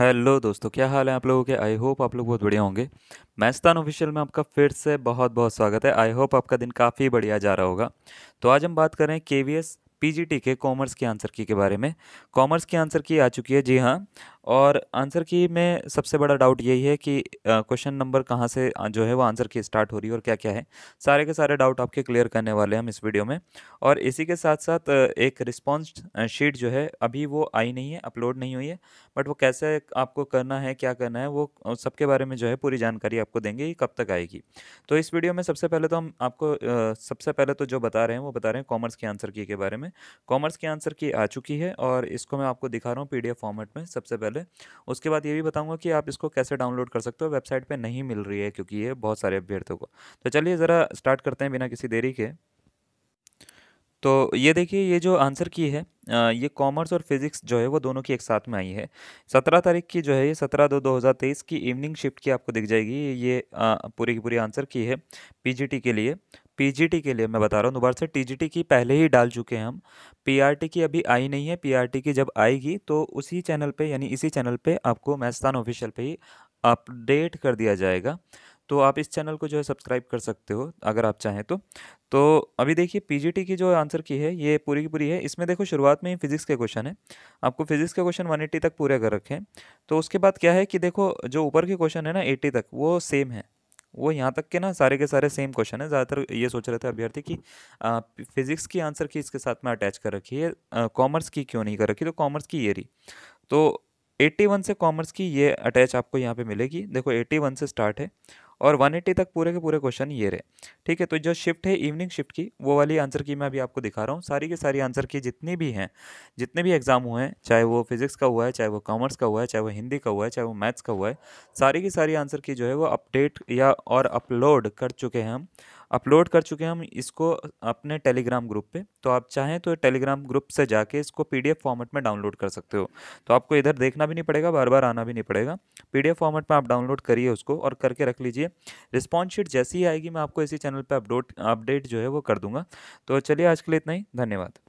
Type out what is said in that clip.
hello दोस्तों क्या हाल है आप लोगों के आई होप आप लोग बहुत बढ़िया होंगे मैस्तान ऑफिशियल में आपका फिर से बहुत बहुत स्वागत है आई होप आपका दिन काफ़ी बढ़िया जा रहा होगा तो आज हम बात कर रहे हैं K V S P G T के कॉमर्स के आंसर की के बारे में कॉमर्स की आंसर की आ चुकी है जी हाँ और आंसर की में सबसे बड़ा डाउट यही है कि क्वेश्चन नंबर कहाँ से जो है वो आंसर की स्टार्ट हो रही है और क्या क्या है सारे के सारे डाउट आपके क्लियर करने वाले हैं हम इस वीडियो में और इसी के साथ साथ एक रिस्पॉन्स शीट जो है अभी वो आई नहीं है अपलोड नहीं हुई है बट वो कैसे आपको करना है क्या करना है वो सबके बारे में जो है पूरी जानकारी आपको देंगे कब तक आएगी तो इस वीडियो में सबसे पहले तो हम आपको सबसे पहले तो जो बता रहे हैं वो बता रहे हैं कॉमर्स की आंसर की के बारे में कॉमर्स की आंसर की आ चुकी है और इसको मैं आपको दिखा रहा हूँ पी फॉर्मेट में सबसे पहले वर्ड है उसके बाद ये भी बताऊंगा कि आप इसको कैसे डाउनलोड कर सकते हो वेबसाइट पे नहीं मिल रही है क्योंकि ये बहुत सारे अभ्यर्थियों को तो चलिए ज़रा स्टार्ट करते हैं बिना किसी देरी के तो ये देखिए ये जो आंसर की है ये कॉमर्स और फिजिक्स जो है वो दोनों की एक साथ में आई है सत्रह तारीख की जो है ये सत्रह दो दो हज़ार तेईस की इवनिंग शिफ्ट की आपको दिख जाएगी ये पूरी की पूरी आंसर की है पीजीटी के लिए पीजीटी के लिए मैं बता रहा हूँ दोबारा से टीजीटी की पहले ही डाल चुके हैं हम पीआरटी की अभी आई नहीं है पीआरटी की जब आएगी तो उसी चैनल पे यानी इसी चैनल पे आपको मैस्तान ऑफिशियल पे ही अपडेट कर दिया जाएगा तो आप इस चैनल को जो है सब्सक्राइब कर सकते हो अगर आप चाहें तो तो अभी देखिए पीजीटी की जो आंसर की है ये पूरी की पूरी है इसमें देखो शुरुआत में ही फिजिक्स के क्वेश्चन है आपको फिजिक्स के क्वेश्चन 180 तक पूरे कर रखे हैं तो उसके बाद क्या है कि देखो जो ऊपर के क्वेश्चन है ना एट्टी तक वो सेम है वो यहाँ तक के ना सारे के सारे सेम क्वेश्चन है ज़्यादातर ये सोच रहे थे अभ्यर्थी कि फिज़िक्स की आंसर की इसके साथ में अटैच कर रखी है कॉमर्स की क्यों नहीं कर रखी तो कॉमर्स की ये रही तो 81 से कॉमर्स की ये अटैच आपको यहाँ पे मिलेगी देखो 81 से स्टार्ट है और 180 तक पूरे के पूरे क्वेश्चन ये रहे ठीक है तो जो शिफ्ट है इवनिंग शिफ्ट की वो वाली आंसर की मैं अभी आपको दिखा रहा हूँ सारी की सारी आंसर की जितनी भी हैं जितने भी एग्ज़ाम हुए हैं चाहे वो फिजिक्स का हुआ है चाहे वो कॉमर्स का हुआ है चाहे वो हिंदी का हुआ है चाहे वो मैथ्स का हुआ है सारी की सारी आंसर की जो है वो अपडेट या और अपलोड कर चुके हैं हम अपलोड कर चुके हैं हम इसको अपने टेलीग्राम ग्रुप पे तो आप चाहें तो टेलीग्राम ग्रुप से जाके इसको पीडीएफ फॉर्मेट में डाउनलोड कर सकते हो तो आपको इधर देखना भी नहीं पड़ेगा बार बार आना भी नहीं पड़ेगा पीडीएफ फॉर्मेट में आप डाउनलोड करिए उसको और करके रख लीजिए रिस्पॉन्स शीट जैसी ही आएगी मैं आपको इसी चैनल पर अपडोट अपडेट जो है वो कर दूँगा तो चलिए आज के लिए इतना ही धन्यवाद